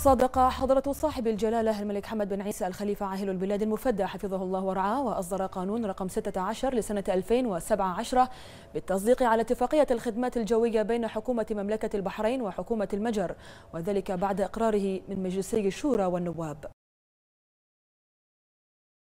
صادق حضرة صاحب الجلالة الملك حمد بن عيسى الخليفة عاهل البلاد المفدى حفظه الله ورعاه وأصدر قانون رقم 16 لسنة 2017 بالتصديق على اتفاقية الخدمات الجوية بين حكومة مملكة البحرين وحكومة المجر وذلك بعد إقراره من مجلسي الشورى والنواب